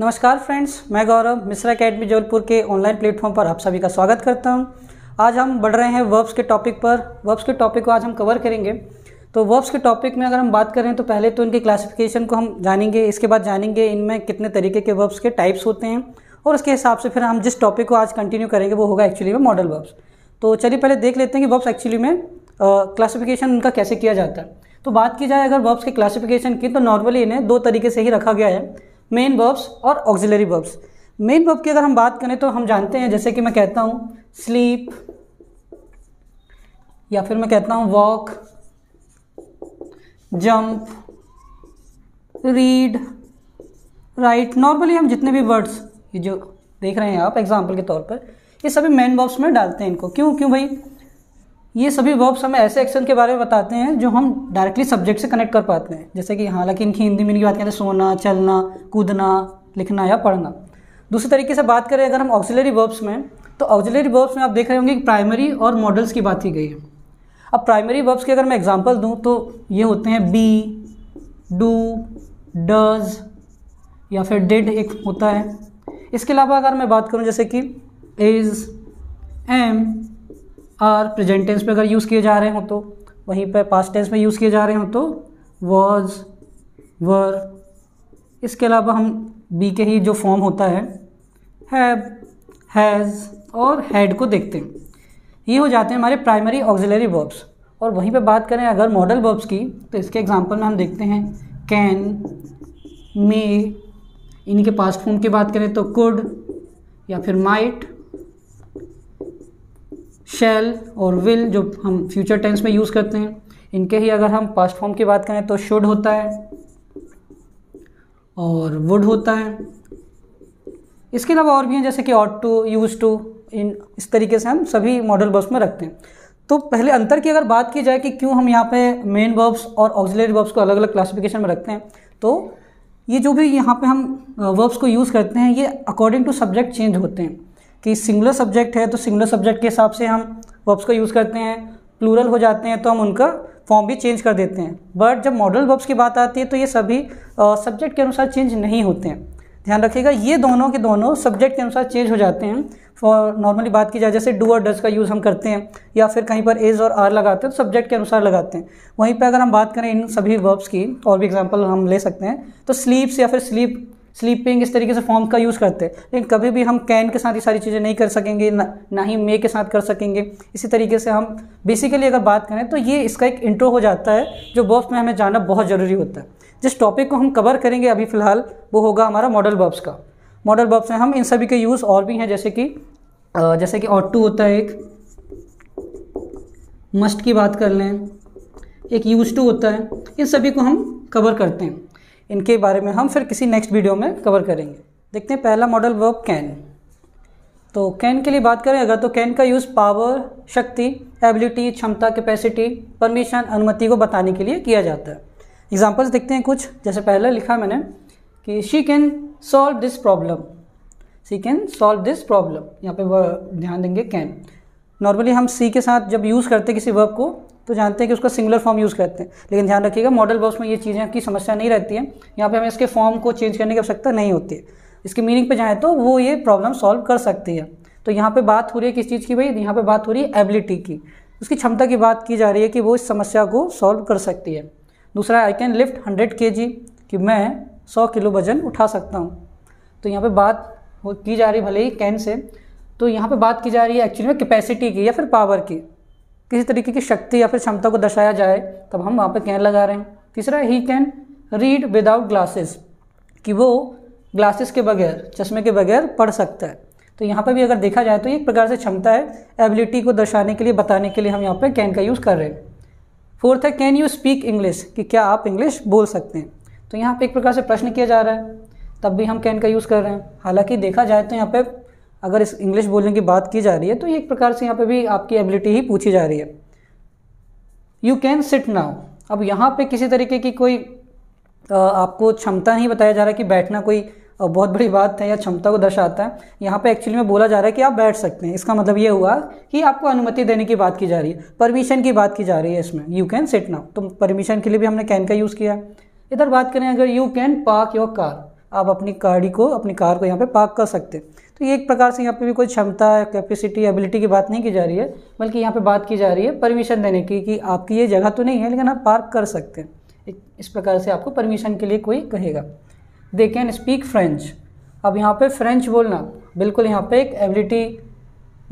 नमस्कार फ्रेंड्स मैं गौरव मिश्रा अकेडमी जबलपुर के ऑनलाइन प्लेटफॉर्म पर आप सभी का स्वागत करता हूं आज हम बढ़ रहे हैं वर्ब्स के टॉपिक पर वर्ब्स के टॉपिक को आज हम कवर करेंगे तो वर्ब्स के टॉपिक में अगर हम बात करें तो पहले तो इनके क्लासिफिकेशन को हम जानेंगे इसके बाद जानेंगे इनमें कितने तरीके के वर्ब्स के टाइप्स होते हैं और उसके हिसाब से फिर हम जिस टॉपिक को आज कंटिन्यू करेंगे वो होगा एक्चुअली में मॉडल वर्ब्स तो चलिए पहले देख लेते हैं कि वर्ब्स एक्चुअली में क्लासिफिकेशन उनका कैसे किया जाता है तो बात की जाए अगर वर्ब्स के क्लासिफिकेशन की तो नॉर्मली इन्हें दो तरीके से ही रखा गया है मेन वर्ब्स और ऑक्सिलरी वर्ब्स मेन वर्ब की अगर हम बात करें तो हम जानते हैं जैसे कि मैं कहता हूँ स्लीप या फिर मैं कहता हूँ walk jump read write normally हम जितने भी वर्ड्स ये जो देख रहे हैं आप एग्जाम्पल के तौर पर ये सभी मेन वर्ब्स में डालते हैं इनको क्यों क्यों भाई ये सभी वर्ब्स हमें ऐसे एक्शन के बारे में बताते हैं जो हम डायरेक्टली सब्जेक्ट से कनेक्ट कर पाते हैं जैसे कि हालांकि इनकी हिंदी में इनकी बात करें तो सोना चलना कूदना लिखना या पढ़ना दूसरे तरीके से बात करें अगर हम ऑक्सिलरी वर्ब्स में तो ऑक्सिलरी वर्ब्स में आप देख रहे होंगे कि प्राइमरी और मॉडल्स की बात की गई है अब प्राइमरी वर्ब्स की अगर मैं एग्जाम्पल दूँ तो ये होते हैं बी डू डज या फिर डिड एक होता है इसके अलावा अगर मैं बात करूँ जैसे कि is am are present tense में अगर यूज़ किए जा रहे हों तो वहीं पर पास्ट टेंस में यूज़ किए जा रहे हों तो वॉज वर इसके अलावा हम बी के ही जो फॉर्म होता है हैव हैज़ और हैड को देखते हैं ये हो जाते हैं हमारे प्राइमरी ऑक्जिलरी वर्ब्स और वहीं पे बात करें अगर मॉडल वर्ब्स की तो इसके एग्जांपल में हम देखते हैं कैन मे इनके पास्ट फॉर्म की बात करें तो कुड या फिर माइट शेल और विल जो हम फ्यूचर टेंस में यूज़ करते हैं इनके ही अगर हम पास्ट फॉर्म की बात करें तो शुड होता है और वुड होता है इसके अलावा और भी हैं जैसे कि ऑट टू यूज़ टू इन इस तरीके से हम सभी मॉडल वर्ब्स में रखते हैं तो पहले अंतर की अगर बात की जाए कि क्यों हम यहाँ पे मेन वर्ब्स और ऑक्सिलरी वर्ब्स को अलग अलग क्लासिफिकेशन में रखते हैं तो ये जो भी यहाँ पे हम वर्ब्स uh, को यूज़ करते हैं ये अकॉर्डिंग टू सब्जेक्ट चेंज होते हैं कि सिंगुलर सब्जेक्ट है तो सिंगुलर सब्जेक्ट के हिसाब से हम वर्ब्स का यूज़ करते हैं प्लूरल हो जाते हैं तो हम उनका फॉर्म भी चेंज कर देते हैं बट जब मॉडल वर्ब्स की बात आती है तो ये सभी सब्जेक्ट के अनुसार चेंज नहीं होते हैं ध्यान रखिएगा ये दोनों के दोनों सब्जेक्ट के अनुसार चेंज हो जाते हैं फॉर नॉर्मली बात की जाए जैसे डू और डज का यूज़ हम करते हैं या फिर कहीं पर एज और आर लगाते हैं तो सब्जेक्ट के अनुसार लगाते हैं वहीं पर अगर हम बात करें इन सभी वर्ब्स की और भी एग्जाम्पल हम ले सकते हैं तो स्लीप्स या फिर स्लीप स्लीपिंग इस तरीके से फॉर्म का यूज़ करते हैं लेकिन कभी भी हम कैन के साथ ये सारी चीज़ें नहीं कर सकेंगे ना, ना ही मे के साथ कर सकेंगे इसी तरीके से हम बेसिकली अगर बात करें तो ये इसका एक इंट्रो हो जाता है जो बर्ब्स में हमें जाना बहुत ज़रूरी होता है जिस टॉपिक को हम कवर करेंगे अभी फ़िलहाल वो होगा हमारा मॉडल बर्ब्स का मॉडल बर्ब्स में हम इन सभी के यूज़ और भी हैं जैसे कि जैसे कि ऑट टू होता है एक मस्ट की बात कर लें एक यूज टू होता है इन सभी को हम कवर करते हैं इनके बारे में हम फिर किसी नेक्स्ट वीडियो में कवर करेंगे देखते हैं पहला मॉडल वर्ब कैन तो कैन के लिए बात करें अगर तो कैन का यूज़ पावर शक्ति एबिलिटी क्षमता कैपेसिटी परमिशन अनुमति को बताने के लिए किया जाता है एग्जाम्पल्स देखते हैं कुछ जैसे पहले लिखा मैंने कि she can solve this problem she can solve this problem यहाँ पे ध्यान देंगे कैन नॉर्मली हम सी के साथ जब यूज़ करते किसी वर्ब को तो जानते हैं कि उसका सिंगुलर फॉर्म यूज़ करते हैं लेकिन ध्यान रखिएगा मॉडल बॉक्स में ये चीज़ें की समस्या नहीं रहती है यहाँ पर हमें इसके फॉर्म को चेंज करने की आवश्यकता नहीं होती है इसकी मीनिंग पे जाएँ तो वो ये प्रॉब्लम सॉल्व कर सकती है तो यहाँ पे बात हो रही है किस चीज़ की भाई यहाँ पे बात हो रही है एबिलिटी की उसकी क्षमता की बात की जा रही है कि वो इस समस्या को सॉल्व कर सकती है दूसरा आई कैन लिफ्ट हंड्रेड के कि मैं सौ किलो वजन उठा सकता हूँ तो यहाँ पर बात की जा रही भले ही कैन से तो यहाँ पर बात की जा रही है एक्चुअली में कैपेसिटी की या फिर पावर की किसी तरीके की शक्ति या फिर क्षमता को दर्शाया जाए तब हम वहाँ पर कैन लगा रहे हैं तीसरा he can read without glasses कि वो ग्लासेस के बगैर चश्मे के बगैर पढ़ सकता है तो यहाँ पर भी अगर देखा जाए तो एक प्रकार से क्षमता है एबिलिटी को दर्शाने के लिए बताने के लिए हम यहाँ पर कैन का यूज़ कर रहे हैं फोर्थ है कैन यू स्पीक इंग्लिश कि क्या आप इंग्लिश बोल सकते हैं तो यहाँ पर एक प्रकार से प्रश्न किया जा रहा है तब भी हम कैन का यूज़ कर रहे हैं हालांकि देखा जाए तो यहाँ पर अगर इस इंग्लिश बोलने की बात की जा रही है तो एक प्रकार से यहाँ पे भी आपकी एबिलिटी ही पूछी जा रही है यू कैन सिट नाउ अब यहाँ पे किसी तरीके की कोई आपको क्षमता नहीं बताया जा रहा है कि बैठना कोई बहुत बड़ी बात है या क्षमता को दर्शाता है यहाँ पे एक्चुअली में बोला जा रहा है कि आप बैठ सकते हैं इसका मतलब ये हुआ कि आपको अनुमति देने की बात की जा रही है परमिशन की बात की जा रही है इसमें यू कैन सिट नाउ तो परमिशन के लिए भी हमने कैन का यूज़ किया इधर बात करें अगर you can park your car आप अपनी गाड़ी को अपनी कार को यहाँ पे पार्क कर सकते हैं तो ये एक प्रकार से यहाँ पे भी कोई क्षमता कैपेसिटी एबिलिटी की बात नहीं की जा रही है बल्कि यहाँ पे बात की जा रही है परमिशन देने की कि आपकी ये जगह तो नहीं है लेकिन आप पार्क कर सकते हैं इस प्रकार से आपको परमिशन के लिए कोई कहेगा दे कैन स्पीक फ्रेंच अब यहाँ पर फ्रेंच बोलना बिल्कुल यहाँ पर एक एबिलिटी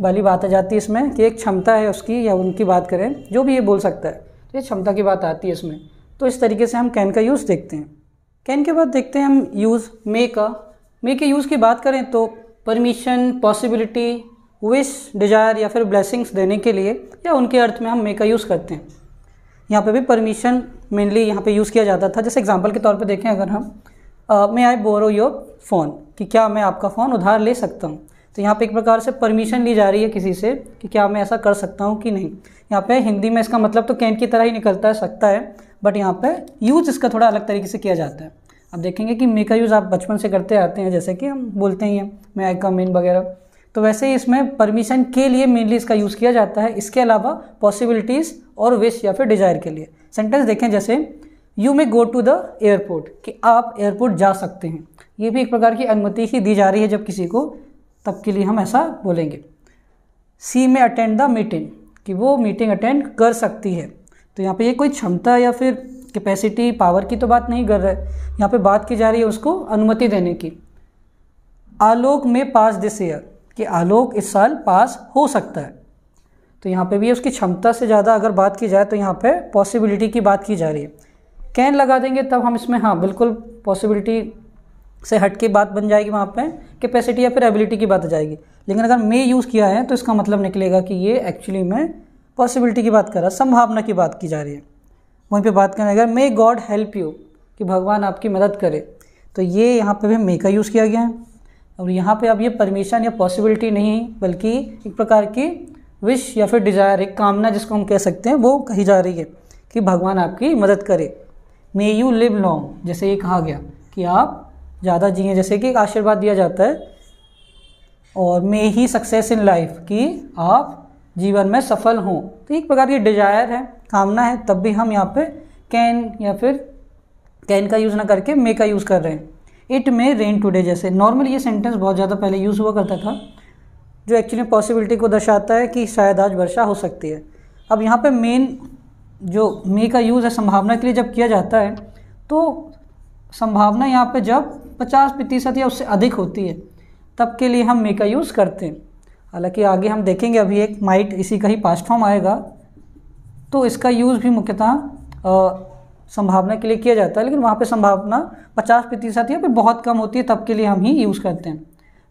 वाली बात आ जाती है इसमें कि एक क्षमता है उसकी या उनकी बात करें जो भी ये बोल सकता है तो ये क्षमता की बात आती है इसमें तो इस तरीके से हम कैन का यूज़ देखते हैं कैन के बाद देखते हैं हम यूज़ मे का मे के यूज़ की बात करें तो परमिशन पॉसिबिलिटी विश डिजायर या फिर ब्लेसिंग्स देने के लिए या उनके अर्थ में हम मे का यूज़ करते हैं यहाँ पे भी परमिशन मेनली यहाँ पे यूज़ किया जाता था जैसे एग्जांपल के तौर पे देखें अगर हम मे आई बोरो योर फ़ोन कि क्या मैं आपका फ़ोन उधार ले सकता हूँ तो यहाँ पे एक प्रकार से परमिशन ली जा रही है किसी से कि क्या मैं ऐसा कर सकता हूँ कि नहीं यहाँ पे हिंदी में इसका मतलब तो कैन की तरह ही निकलता है सकता है बट यहाँ पर यूज इसका थोड़ा अलग तरीके से किया जाता है आप देखेंगे कि मे का यूज़ आप बचपन से करते आते हैं जैसे कि हम बोलते ही हैं मैं आई कम इन वगैरह तो वैसे ही इसमें परमिशन के लिए मेनली इसका यूज़ किया जाता है इसके अलावा पॉसिबिलिटीज़ और विश या फिर डिज़ायर के लिए सेंटेंस देखें जैसे you may go to the airport कि आप एयरपोर्ट जा सकते हैं ये भी एक प्रकार की अनुमति ही दी जा रही है जब किसी को तब के लिए हम ऐसा बोलेंगे सी में अटेंड द मीटिंग कि वो मीटिंग अटेंड कर सकती है तो यहाँ पे ये कोई क्षमता या फिर कैपेसिटी पावर की तो बात नहीं कर रहा है यहाँ पे बात की जा रही है उसको अनुमति देने की आलोक में पास दिस ईयर कि आलोक इस साल पास हो सकता है तो यहाँ पे भी उसकी क्षमता से ज़्यादा अगर बात की जाए तो यहाँ पे पॉसिबिलिटी की बात की जा रही है कैन लगा देंगे तब हम इसमें हाँ बिल्कुल पॉसिबिलिटी से हट के बात बन जाएगी वहाँ पे कैपेसिटी या फिर एबिलिटी की बात आ जाएगी लेकिन अगर मे यूज़ किया है तो इसका मतलब निकलेगा कि ये एक्चुअली में पॉसिबिलिटी की बात कर रहा संभावना की बात की जा रही है वहीं पे बात है अगर मे गॉड हेल्प यू कि भगवान आपकी मदद करे तो ये यहाँ पे भी मे का यूज़ किया गया है और यहाँ पे अब ये परमिशन या पॉसिबिलिटी नहीं बल्कि एक प्रकार की विश या फिर डिज़ायर एक कामना जिसको हम कह सकते हैं वो कही जा रही है कि भगवान आपकी मदद करे मे यू लिव लॉन्ग जैसे ये कहा गया कि आप ज़्यादा जिए जैसे कि एक आशीर्वाद दिया जाता है और मे ही सक्सेस इन लाइफ कि आप जीवन में सफल हूँ तो एक प्रकार की डिजायर है कामना है तब भी हम यहाँ पे कैन या फिर कैन का यूज़ ना करके मे का यूज़ कर रहे हैं इट मे रेन टूडे जैसे नॉर्मल ये सेंटेंस बहुत ज़्यादा पहले यूज़ हुआ करता था जो एक्चुअली पॉसिबिलिटी को दर्शाता है कि शायद आज वर्षा हो सकती है अब यहाँ पे मेन जो मे का यूज़ है संभावना के लिए जब किया जाता है तो संभावना यहाँ पे जब पचास प्रतिशत या उससे अधिक होती है तब के लिए हम मे का यूज़ करते हैं हालांकि आगे हम देखेंगे अभी एक माइट इसी का ही पास्ट फॉर्म आएगा तो इसका यूज़ भी मुख्यतः संभावना के लिए किया जाता है लेकिन वहाँ पे संभावना 50 प्रतिशत या फिर बहुत कम होती है तब के लिए हम ही यूज़ करते हैं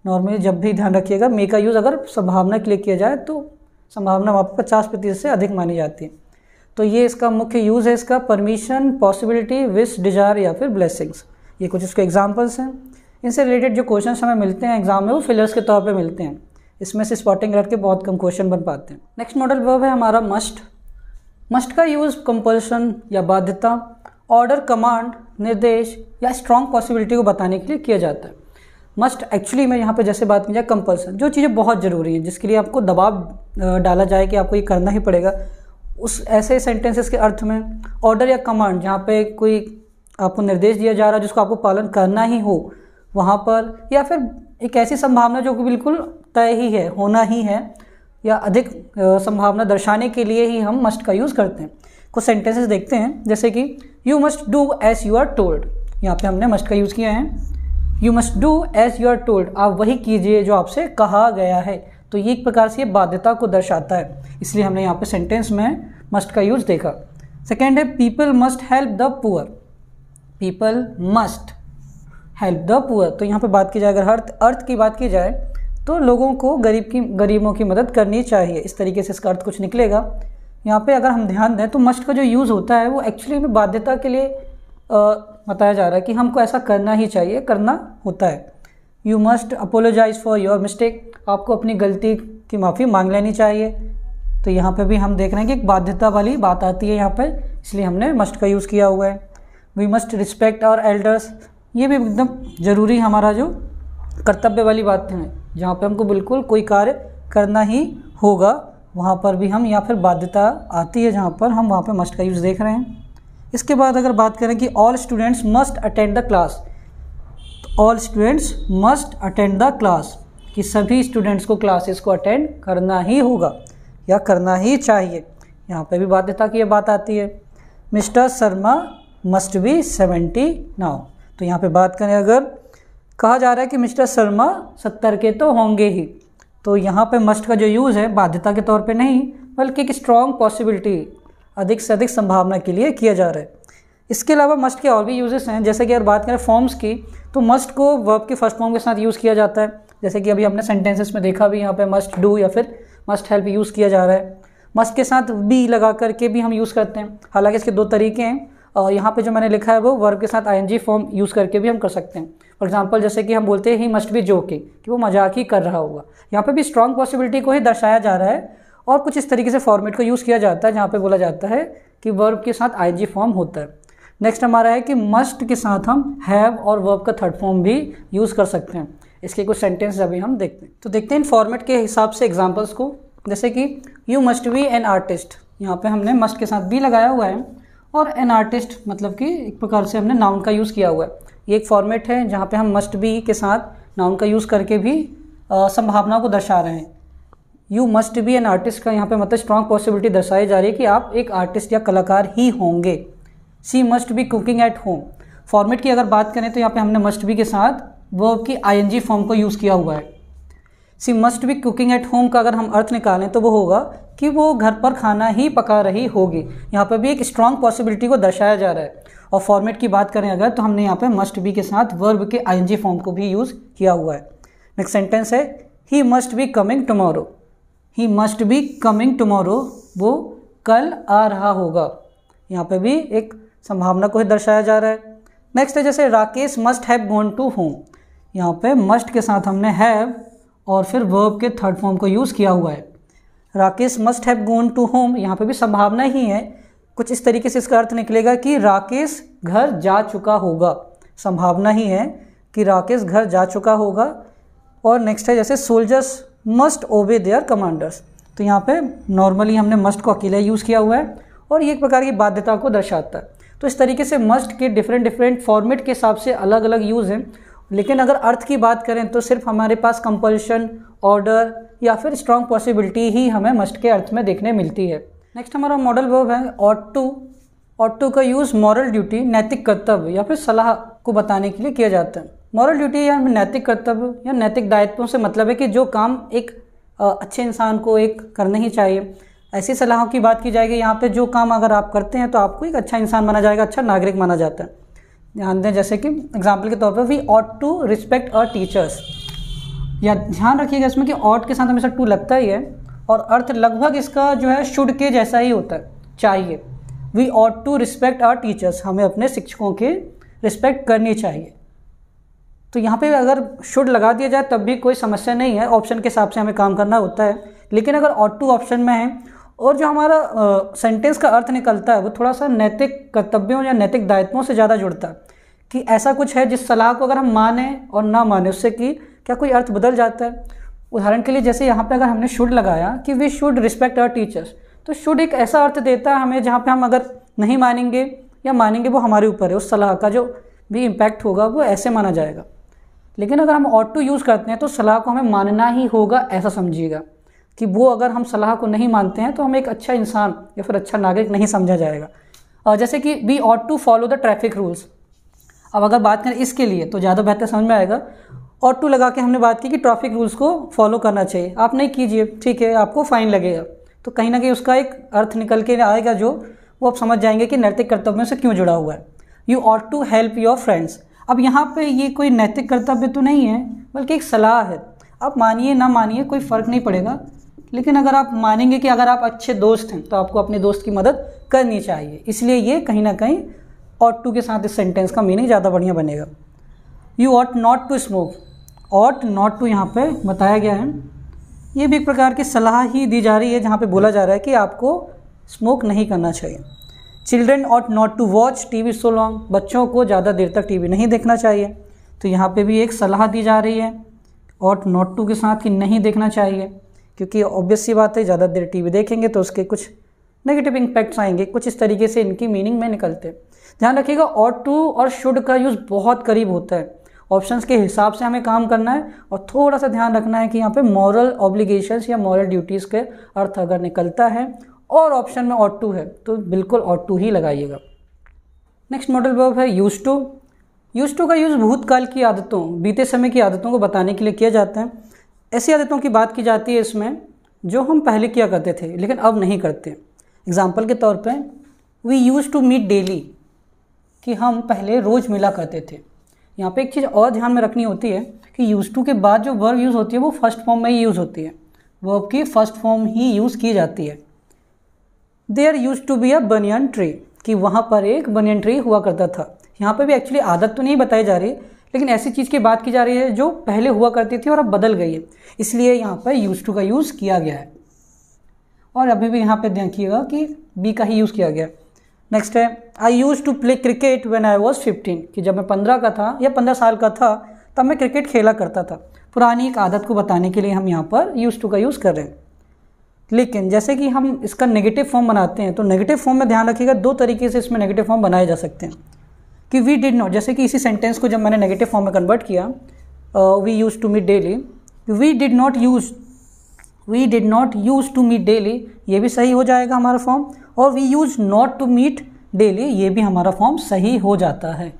नॉर्मली जब भी ध्यान रखिएगा मे का यूज़ अगर संभावना के लिए किया जाए तो संभावना वहाँ पर पचास प्रतिशत से अधिक मानी जाती है तो ये इसका मुख्य यूज़ है इसका परमिशन पॉसिबिलिटी विश डिजायर या फिर ब्लेसिंग्स ये कुछ इसके एग्जाम्पल्स हैं इनसे रिलेटेड जो क्वेश्चन हमें मिलते हैं एग्जाम में वो फिलर्स के तौर पर मिलते हैं इसमें से स्पॉटिंग रख के बहुत कम क्वेश्चन बन पाते हैं नेक्स्ट मॉडल वर्ब है हमारा मस्ट मस्ट का यूज़ कंपल्शन या बाध्यता ऑर्डर कमांड निर्देश या स्ट्रॉन्ग पॉसिबिलिटी को बताने के लिए किया जाता है मस्ट एक्चुअली में यहाँ पे जैसे बात की जाए कंपल्सन जो चीज़ें बहुत ज़रूरी हैं जिसके लिए आपको दबाव डाला जाए कि आपको ये करना ही पड़ेगा उस ऐसे सेंटेंसेस के अर्थ में ऑर्डर या कमांड जहाँ पे कोई आपको निर्देश दिया जा रहा है जिसको आपको पालन करना ही हो वहाँ पर या फिर एक ऐसी संभावना जो कि बिल्कुल तय ही है होना ही है या अधिक संभावना दर्शाने के लिए ही हम मस्ट का यूज़ करते हैं कुछ सेंटेंसेस देखते हैं जैसे कि you must do as you are told यहाँ पे हमने मस्ट का यूज़ किया है you must do as you are told आप वही कीजिए जो आपसे कहा गया है तो ये एक प्रकार से ये बाध्यता को दर्शाता है इसलिए हमने यहाँ पे सेंटेंस में मस्ट का यूज़ देखा सेकेंड है people must help the poor people must help the poor तो यहाँ पे बात की जाए अगर अर्थ अर्थ की बात की जाए तो लोगों को गरीब की गरीबों की मदद करनी चाहिए इस तरीके से इसका अर्थ कुछ निकलेगा यहाँ पे अगर हम ध्यान दें तो मस्ट का जो यूज़ होता है वो एक्चुअली में बाध्यता के लिए बताया जा रहा है कि हमको ऐसा करना ही चाहिए करना होता है you must apologise for your mistake आपको अपनी गलती की माफ़ी मांग लेनी चाहिए तो यहाँ पे भी हम देख रहे हैं कि एक बाध्यता वाली बात आती है यहाँ पर इसलिए हमने मस्ट का यूज़ किया हुआ है we must respect our elders ये भी एकदम ज़रूरी हमारा जो कर्तव्य वाली बात है जहाँ पे हमको बिल्कुल कोई कार्य करना ही होगा वहाँ पर भी हम या फिर बाध्यता आती है जहाँ पर हम वहाँ पर मस्ट का यूज़ देख रहे हैं इसके बाद अगर बात करें कि all students must attend the class all students must attend the class कि सभी स्टूडेंट्स को क्लासेस को अटेंड करना ही होगा या करना ही चाहिए यहाँ पर भी बाध्यता की बात आती है Mr Sharma must be seventy now तो यहाँ पे बात करें अगर कहा जा रहा है कि मिस्टर शर्मा सत्तर के तो होंगे ही तो यहाँ पे मस्ट का जो यूज़ है बाध्यता के तौर पे नहीं बल्कि एक स्ट्रॉन्ग पॉसिबिलिटी अधिक से अधिक संभावना के लिए किया जा रहा है इसके अलावा मस्ट के और भी यूजेस हैं जैसे कि अगर बात करें फॉर्म्स की तो मस्ट को वर्ब के फर्स्ट फॉर्म के साथ यूज़ किया जाता है जैसे कि अभी हमने सेंटेंसेस में देखा भी यहाँ पे मस्ट डू या फिर मस्ट हेल्प यूज़ किया जा रहा है मस्ट के साथ बी लगा करके भी हम यूज़ करते हैं हालांकि इसके दो तरीके हैं यहाँ पे जो मैंने लिखा है वो वर्ब के साथ आई फॉर्म यूज़ करके भी हम कर सकते हैं फॉर एग्जाम्पल जैसे कि हम बोलते हैं ही मस्ट बी जोकिंग कि वो मजाक ही कर रहा होगा यहाँ पे भी स्ट्रॉन्ग पॉसिबिलिटी को ही दर्शाया जा रहा है और कुछ इस तरीके से फॉर्मेट को यूज़ किया जाता है जहाँ पे बोला जाता है कि वर्ब के साथ आई फॉर्म होता है नेक्स्ट हमारा है कि मस्ट के साथ हम हैव और वर्ब का थर्ड फॉर्म भी यूज़ कर सकते हैं इसके कुछ सेंटेंस अभी हम देखते हैं तो देखते हैं इन फॉर्मेट के हिसाब से एग्जाम्पल्स को जैसे कि you must be an artist यहाँ पे हमने मस्ट के साथ भी लगाया हुआ है और एन आर्टिस्ट मतलब कि एक प्रकार से हमने नाउन का यूज़ किया हुआ है ये एक फॉर्मेट है जहाँ पे हम मस्ट बी के साथ नाउन का यूज़ करके भी संभावना को दर्शा रहे हैं you must be an artist का यहाँ पे मतलब स्ट्रॉन्ग पॉसिबिलिटी दर्शाई जा रही है कि आप एक आर्टिस्ट या कलाकार ही होंगे she must be cooking at home format की अगर बात करें तो यहाँ पे हमने मस्ट बी के साथ वर्ब की जी फॉर्म को यूज़ किया हुआ है she must be cooking at home का अगर हम अर्थ निकालें तो वो होगा कि वो घर पर खाना ही पका रही होगी यहाँ पर भी एक स्ट्रांग पॉसिबिलिटी को दर्शाया जा रहा है और फॉर्मेट की बात करें अगर तो हमने यहाँ पे मस्ट बी के साथ वर्ब के आई फॉर्म को भी यूज़ किया हुआ है नेक्स्ट सेंटेंस है he must be coming tomorrow he must be coming tomorrow वो कल आ रहा होगा यहाँ पर भी एक संभावना को ही दर्शाया जा रहा है नेक्स्ट है जैसे Rakesh must have gone to home यहाँ पे मस्ट के साथ हमने हैव और फिर वर्ब के थर्ड फॉर्म को यूज़ किया हुआ है Rakesh must have gone to home यहाँ पे भी संभावना ही है कुछ इस तरीके से इसका अर्थ निकलेगा कि राकेश घर जा चुका होगा संभावना ही है कि राकेश घर जा चुका होगा और नेक्स्ट है जैसे soldiers must obey their commanders तो यहाँ पे नॉर्मली हमने मस्ट को अकेला यूज़ किया हुआ है और ये एक प्रकार की बाध्यता को दर्शाता है तो इस तरीके से मस्ट के डिफरेंट डिफरेंट फॉर्मेट के हिसाब से अलग अलग यूज़ हैं लेकिन अगर अर्थ की बात करें तो सिर्फ हमारे पास कंपल्शन ऑर्डर या फिर स्ट्रॉन्ग पॉसिबिलिटी ही हमें मस्ट के अर्थ में देखने मिलती है नेक्स्ट हमारा मॉडल वर्ब है ऑट टू ऑट टू का यूज़ मॉरल ड्यूटी नैतिक कर्तव्य या फिर सलाह को बताने के लिए किया जाता है मॉरल ड्यूटी या नैतिक कर्तव्य या नैतिक दायित्वों से मतलब है कि जो काम एक अच्छे इंसान को एक करना ही चाहिए ऐसी सलाहों की बात की जाएगी यहाँ पे जो काम अगर आप करते हैं तो आपको एक अच्छा इंसान माना जाएगा अच्छा नागरिक माना जाता है ध्यान दें जैसे कि एग्जाम्पल के तौर पर we ought to respect a teachers या ध्यान रखिएगा इसमें कि ऑट के साथ हमेशा टू लगता ही है और अर्थ लगभग इसका जो है शुड के जैसा ही होता है चाहिए we ought to respect our teachers हमें अपने शिक्षकों की रिस्पेक्ट करनी चाहिए तो यहाँ पे अगर शुड लगा दिया जाए तब भी कोई समस्या नहीं है ऑप्शन के हिसाब से हमें काम करना होता है लेकिन अगर ऑट टू ऑप्शन में है और जो हमारा सेंटेंस का अर्थ निकलता है वो थोड़ा सा नैतिक कर्तव्यों या नैतिक दायित्वों से ज़्यादा जुड़ता है कि ऐसा कुछ है जिस सलाह को अगर हम माने और ना माने उससे कि क्या कोई अर्थ बदल जाता है उदाहरण के लिए जैसे यहाँ पे अगर हमने शुड लगाया कि we should respect our teachers तो शुड एक ऐसा अर्थ देता है हमें जहाँ पे हम अगर नहीं मानेंगे या मानेंगे वो हमारे ऊपर है उस सलाह का जो भी इम्पैक्ट होगा वो ऐसे माना जाएगा लेकिन अगर हम ऑट टू यूज़ करते हैं तो सलाह को हमें मानना ही होगा ऐसा समझिएगा कि वो अगर हम सलाह को नहीं मानते हैं तो हमें एक अच्छा इंसान या फिर अच्छा नागरिक नहीं समझा जाएगा जैसे कि we ought to follow the traffic rules अब अगर बात करें इसके लिए तो ज़्यादा बेहतर समझ में आएगा और टू लगा के हमने बात की कि ट्रैफिक रूल्स को फॉलो करना चाहिए आप नहीं कीजिए ठीक है आपको फाइन लगेगा तो कहीं ना कहीं उसका एक अर्थ निकल के आएगा जो वो आप समझ जाएंगे कि नैतिक कर्तव्यों से क्यों जुड़ा हुआ है you ought to help your friends अब यहाँ पे ये कोई नैतिक कर्तव्य तो नहीं है बल्कि एक सलाह है आप मानिए ना मानिए कोई फ़र्क नहीं पड़ेगा लेकिन अगर आप मानेंगे कि अगर आप अच्छे दोस्त हैं तो आपको अपने दोस्त की मदद करनी चाहिए इसलिए ये कहीं ना कहीं ऑट टू के साथ इस सेंटेंस का मीनिंग ज़्यादा बढ़िया बनेगा you ought not to smoke ought not to यहाँ पे बताया गया है ये भी एक प्रकार की सलाह ही दी जा रही है जहाँ पे बोला जा रहा है कि आपको स्मोक नहीं करना चाहिए children ought not to watch T V so long बच्चों को ज़्यादा देर तक टी वी नहीं देखना चाहिए तो यहाँ पर भी एक सलाह दी जा रही है ऑट नॉट टू के साथ कि नहीं देखना चाहिए क्योंकि ऑब्वियस सी बात है ज़्यादा देर टी वी देखेंगे तो उसके कुछ नेगेटिव इम्पैक्ट्स आएंगे कुछ इस तरीके से इनकी मीनिंग में निकलते हैं ध्यान रखिएगा ऑट टू और शुड का यूज़ बहुत करीब होता है ऑप्शन के हिसाब से हमें काम करना है और थोड़ा सा ध्यान रखना है कि यहाँ पे मॉरल ऑब्लिगेशंस या मॉरल ड्यूटीज़ के अर्थ अगर निकलता है और ऑप्शन में ऑट टू है तो बिल्कुल ऑट टू ही लगाइएगा नेक्स्ट मॉडल वर्ब है यूज टू यूज टू का यूज़ भूतकाल की आदतों बीते समय की आदतों को बताने के लिए किया जाता है ऐसी आदतों की बात की जाती है इसमें जो हम पहले किया करते थे लेकिन अब नहीं करते एग्ज़ाम्पल के तौर पर we used to meet daily कि हम पहले रोज़ मिला करते थे यहाँ पे एक चीज़ और ध्यान में रखनी होती है कि यूज़ टू के बाद जो वर्ब यूज़ होती है वो फर्स्ट फॉर्म में ही यूज़ होती है वर्ब की फर्स्ट फॉर्म ही यूज़ की जाती है there used to be a banyan tree कि वहाँ पर एक बनियन ट्री हुआ करता था यहाँ पर भी एक्चुअली आदत तो नहीं बताई जा रही लेकिन ऐसी चीज़ की बात की जा रही है जो पहले हुआ करती थी और अब बदल गई है इसलिए यहाँ पर यूज टू का यूज़ किया गया है और अभी भी यहाँ पर देखिएगा कि बी का ही यूज़ किया गया है नेक्स्ट है I used to play cricket when I was fifteen कि जब मैं पंद्रह का था या पंद्रह साल का था तब मैं क्रिकेट खेला करता था पुरानी एक आदत को बताने के लिए हम यहाँ पर यूज़ टू का यूज़ कर रहे हैं लेकिन जैसे कि हम इसका नेगेटिव फॉर्म बनाते हैं तो नेगेटिव फॉर्म में ध्यान रखिएगा दो तरीके से इसमें नेगेटिव फॉर्म बनाए जा सकते हैं कि वी डिड नॉट जैसे कि इसी सेंटेंस को जब मैंने नेगेटिव फॉर्म में कन्वर्ट किया we used to meet daily we did not use we did not use to meet daily ये भी सही हो जाएगा हमारा फॉर्म और we used not to meet daily ये भी हमारा फॉर्म सही हो जाता है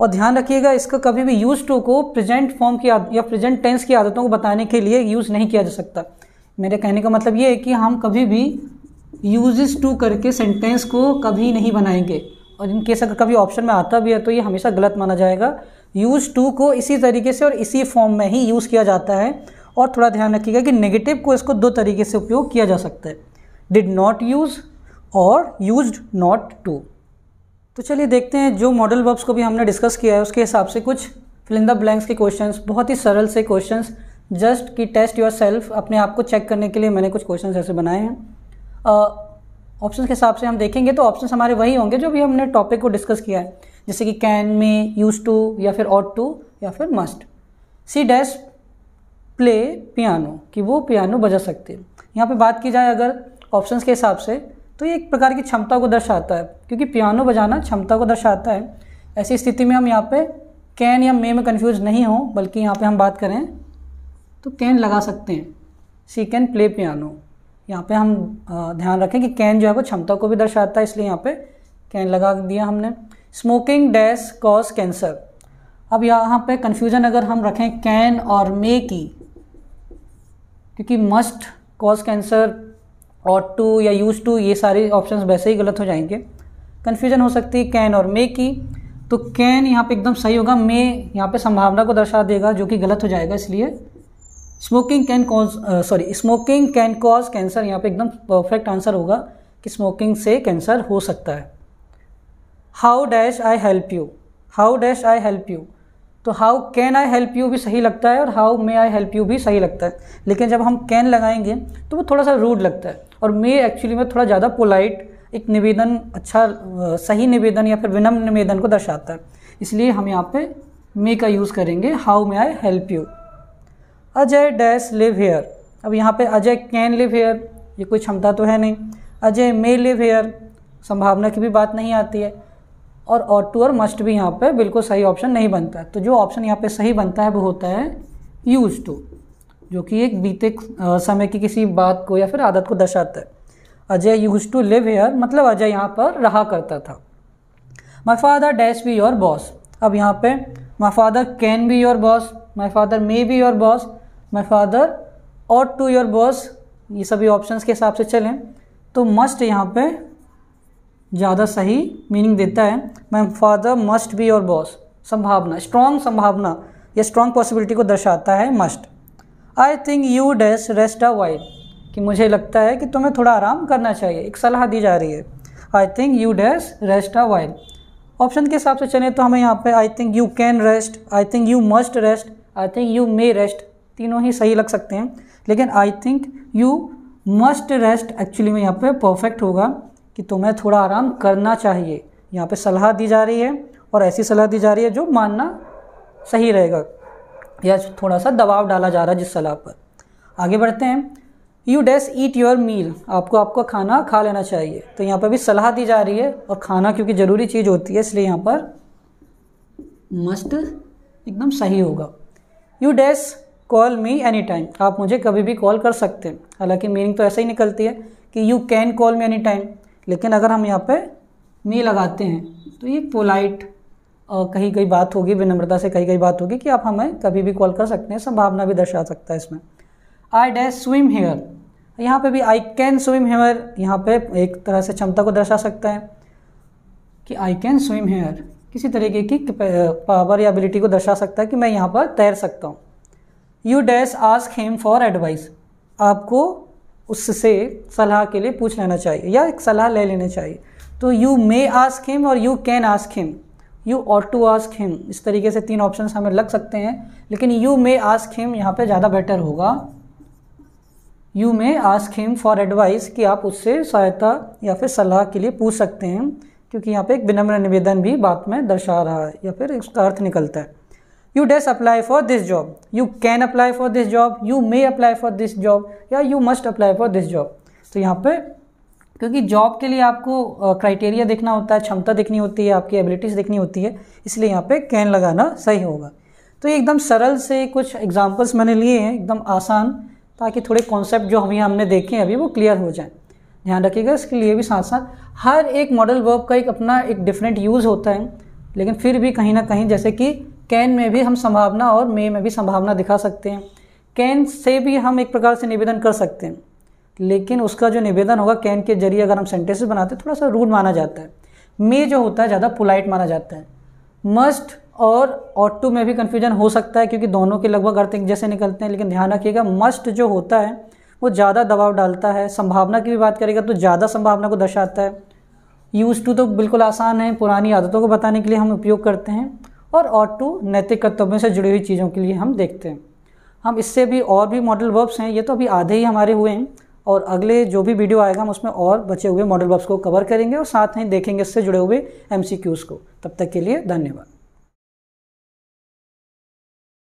और ध्यान रखिएगा इसका कभी भी यूज टू को प्रेजेंट फॉर्म की या प्रेजेंट टेंस की आदतों को बताने के लिए यूज़ नहीं किया जा सकता मेरे कहने का मतलब ये है कि हम कभी भी यूजेस टू करके सेंटेंस को कभी नहीं बनाएंगे और इन केस अगर कभी ऑप्शन में आता भी है तो ये हमेशा गलत माना जाएगा यूज़ टू को इसी तरीके से और इसी फॉर्म में ही यूज़ किया जाता है और थोड़ा ध्यान रखिएगा कि नेगेटिव को इसको दो तरीके से उपयोग किया जा सकता है डिड नॉट यूज़ और यूज नॉट टू तो चलिए देखते हैं जो मॉडल वर्ब्स को भी हमने डिस्कस किया है उसके हिसाब से कुछ फिलिंदा ब्लैंक्स के क्वेश्चंस बहुत ही सरल से क्वेश्चंस जस्ट की टेस्ट योर सेल्फ अपने आप को चेक करने के लिए मैंने कुछ क्वेश्चंस ऐसे बनाए हैं ऑप्शन के हिसाब से हम देखेंगे तो ऑप्शन हमारे वही होंगे जो भी हमने टॉपिक को डिस्कस किया है जैसे कि कैन मे यूज टू या फिर ऑट टू या फिर must she dash play piano कि वो पियानो बजा सकते हैं यहाँ पे बात की जाए अगर ऑप्शंस के हिसाब से तो ये एक प्रकार की क्षमता को दर्शाता है क्योंकि पियानो बजाना क्षमता को दर्शाता है ऐसी स्थिति में हम यहाँ पे कैन या मे में कन्फ्यूज नहीं हो बल्कि यहाँ पे हम बात करें तो कैन लगा सकते हैं सी कैन प्ले पियानो यहाँ पे हम ध्यान रखें कि कैन जो है वो क्षमता को भी दर्शाता है इसलिए यहाँ पे कैन लगा दिया हमने स्मोकिंग डैश कॉज कैंसर अब यहाँ पे कन्फ्यूज़न अगर हम रखें कैन और मे की क्योंकि must cause cancer ought to या यूज़ टू ये सारे ऑप्शंस वैसे ही गलत हो जाएंगे कन्फ्यूजन हो सकती है कैन और मे की तो कैन यहाँ पे एकदम सही होगा मे यहाँ पे संभावना को दर्शा देगा जो कि गलत हो जाएगा इसलिए smoking can cause sorry smoking can cause cancer यहाँ पे एकदम परफेक्ट आंसर होगा कि स्मोकिंग से कैंसर हो सकता है how dash I help you how dash I help you तो how can I help you भी सही लगता है और how may I help you भी सही लगता है लेकिन जब हम कैन लगाएंगे तो वो थोड़ा सा रूड लगता है और मे एक्चुअली में थोड़ा ज़्यादा पोलाइट एक निवेदन अच्छा सही निवेदन या फिर विनम्र निवेदन को दर्शाता है इसलिए हम यहाँ पे मे का यूज़ करेंगे how may I help you Ajay dash live here अब यहाँ पे अजय कैन लिव हेयर ये कोई क्षमता तो है नहीं अजय मे लिव हेयर संभावना की भी बात नहीं आती है और ऑट टू और मस्ट भी यहाँ पे बिल्कुल सही ऑप्शन नहीं बनता है तो जो ऑप्शन यहाँ पे सही बनता है वो होता है यूज टू जो कि एक बीते समय की किसी बात को या फिर आदत को दर्शाता है Ajay used to live here मतलब अजय यहाँ पर रहा करता था my father dash be your boss अब यहाँ पे my father can be your boss my father may be your boss my father ought to your boss ये सभी ऑप्शंस के हिसाब से चलें तो मस्ट यहाँ पे ज़्यादा सही मीनिंग देता है my father must be your boss संभावना स्ट्रॉन्ग संभावना या स्ट्रॉन्ग पॉसिबिलिटी को दर्शाता है must I think you dash rest a while कि मुझे लगता है कि तुम्हें थोड़ा आराम करना चाहिए एक सलाह दी जा रही है I think you dash rest a while option के हिसाब से चलें तो हमें यहाँ पे I think you can rest I think you must rest I think you may rest तीनों ही सही लग सकते हैं लेकिन I think you must rest actually में यहाँ पे परफेक्ट होगा कि तुम्हें थोड़ा आराम करना चाहिए यहाँ पे सलाह दी जा रही है और ऐसी सलाह दी जा रही है जो मानना सही रहेगा या थोड़ा सा दबाव डाला जा रहा है जिस सलाह पर आगे बढ़ते हैं you dash eat your meal आपको आपका खाना खा लेना चाहिए तो यहाँ पर भी सलाह दी जा रही है और खाना क्योंकि ज़रूरी चीज़ होती है इसलिए यहाँ पर मस्ट एकदम सही होगा you dash call me any time आप मुझे कभी भी कॉल कर सकते हैं हालांकि मीनिंग तो ऐसा ही निकलती है कि you can call me any time लेकिन अगर हम यहाँ पे मी लगाते हैं तो ये पोलाइट कहीं कहीं बात होगी विनम्रता से कहीं कहीं बात होगी कि आप हमें कभी भी कॉल कर सकते हैं संभावना भी दर्शा सकता है इसमें आई डैश स्विम हेयर यहाँ पे भी आई कैन स्विम हेयर यहाँ पे एक तरह से क्षमता को दर्शा सकता है कि आई कैन स्विम हेयर किसी तरीके की पावर या एबिलिटी को दर्शा सकता है कि मैं यहाँ पर तैर सकता हूँ you dash ask him for advice आपको उससे सलाह के लिए पूछ लेना चाहिए या एक सलाह ले लेनी चाहिए तो यू मे आस्क हिम और you can ask him you ought to ask him इस तरीके से तीन ऑप्शन हमें लग सकते हैं लेकिन यू मे आस्क हिम यहाँ पे ज़्यादा बेटर होगा you may ask him for advice कि आप उससे सहायता या फिर सलाह के लिए पूछ सकते हैं क्योंकि यहाँ पे एक विनम्र निवेदन भी बात में दर्शा रहा है या फिर उसका अर्थ निकलता है you does apply for this job you can apply for this job you may apply for this job या you must apply for this job तो यहाँ पे क्योंकि जॉब के लिए आपको क्राइटेरिया uh, देखना होता है क्षमता देखनी होती है आपकी एबिलिटीज़ देखनी होती है इसलिए यहाँ पे कैन लगाना सही होगा तो ये एकदम सरल से कुछ एग्जाम्पल्स मैंने लिए हैं एकदम आसान ताकि थोड़े कॉन्सेप्ट जो हमें हमने देखे हैं अभी वो क्लियर हो जाए ध्यान रखिएगा इसके लिए भी साथ साथ हर एक मॉडल वर्ब का एक अपना एक डिफरेंट यूज़ होता है लेकिन फिर भी कहीं ना कहीं जैसे कि कैन में भी हम संभावना और मे में भी संभावना दिखा सकते हैं कैन से भी हम एक प्रकार से निवेदन कर सकते हैं लेकिन उसका जो निवेदन होगा कैन के जरिए अगर हम सेंटेंसेस बनाते हैं थोड़ा सा रूड माना जाता है मे जो होता है ज़्यादा पोलाइट माना जाता है मस्ट और ऑट टू में भी कन्फ्यूजन हो सकता है क्योंकि दोनों के लगभग अर्थ एक जैसे निकलते हैं लेकिन ध्यान रखिएगा मस्ट जो होता है वो ज़्यादा दबाव डालता है संभावना की भी बात करेगा तो ज़्यादा संभावना को दर्शाता है यूज़ टू तो बिल्कुल आसान है पुरानी आदतों को बताने के लिए हम उपयोग करते हैं और ऑट टू नैतिक कर्तव्यों से जुड़ी हुई चीज़ों के लिए हम देखते हैं हम इससे भी और भी मॉडल वर्ब्स हैं ये तो अभी आधे ही हमारे हुए हैं और अगले जो भी वीडियो आएगा हम उसमें और बचे हुए मॉडल वर्ब्स को कवर करेंगे और साथ ही देखेंगे इससे जुड़े हुए एम को तब तक के लिए धन्यवाद